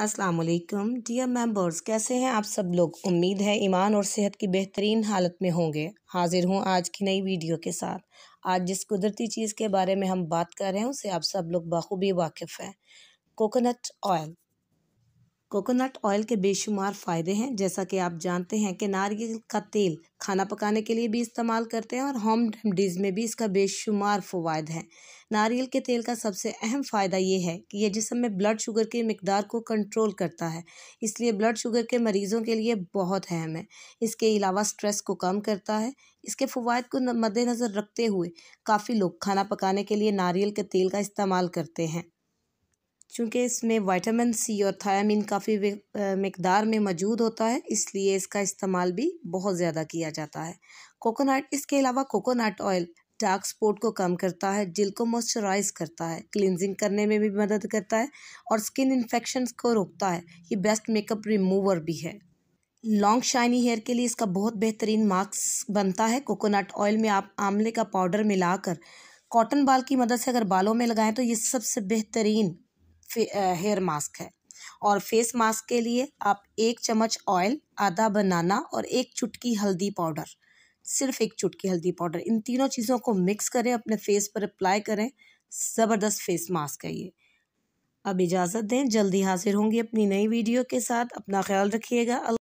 अस्सलाम वालेकुम dear members कैसे हैं आप सब लोग उम्मीद है ईमान और सेहत की बेहतरीन हालत में होंगे हाजिर हूँ आज की नई वीडियो के साथ आज जिस कुदरती चीज़ के बारे में हम बात कर रहे हैं उसे आप सब लोग बखूबी वाकिफ़ हैं कोकोनट ऑयल कोकोनट ऑयल के बेशुमार फ़ायदे हैं जैसा कि आप जानते हैं कि नारियल का तेल खाना पकाने के लिए भी इस्तेमाल करते हैं और होम रेमडीज़ में भी इसका बेशुमार फवाद हैं नारियल के तेल का सबसे अहम फ़ायदा ये है कि यह जिसम में ब्लड शुगर की मकदार को कंट्रोल करता है इसलिए ब्लड शुगर के मरीज़ों के लिए बहुत अहम है इसके अलावा स्ट्रेस को कम करता है इसके फवाद को मद्देनज़र रखते हुए काफ़ी लोग खाना पकाने के लिए नारियल के तेल का इस्तेमाल करते हैं चूँकि इसमें वाइटामिन सी और थायामीन काफ़ी मकदार में मौजूद होता है इसलिए इसका इस्तेमाल भी बहुत ज़्यादा किया जाता है कोकोनट इसके अलावा कोकोनट ऑयल डार्क स्पॉट को कम करता है जिल को मॉइस्चराइज करता है क्लिनजिंग करने में भी मदद करता है और स्किन इन्फेक्शन को रोकता है ये बेस्ट मेकअप रिमूवर भी है लॉन्ग शाइनी हेयर के लिए इसका बहुत बेहतरीन मार्क्स बनता है कोकोनट ऑयल में आप आमले का पाउडर मिलाकर कॉटन बाल की मदद से अगर बालों में लगाएं तो ये सबसे बेहतरीन हेयर मास्क है और फेस मास्क के लिए आप एक चम्मच ऑयल आधा बनाना और एक चुटकी हल्दी पाउडर सिर्फ एक चुटकी हल्दी पाउडर इन तीनों चीज़ों को मिक्स करें अपने फेस पर अप्लाई करें ज़बरदस्त फेस मास्क है ये अब इजाज़त दें जल्दी हाजिर होंगी अपनी नई वीडियो के साथ अपना ख्याल रखिएगा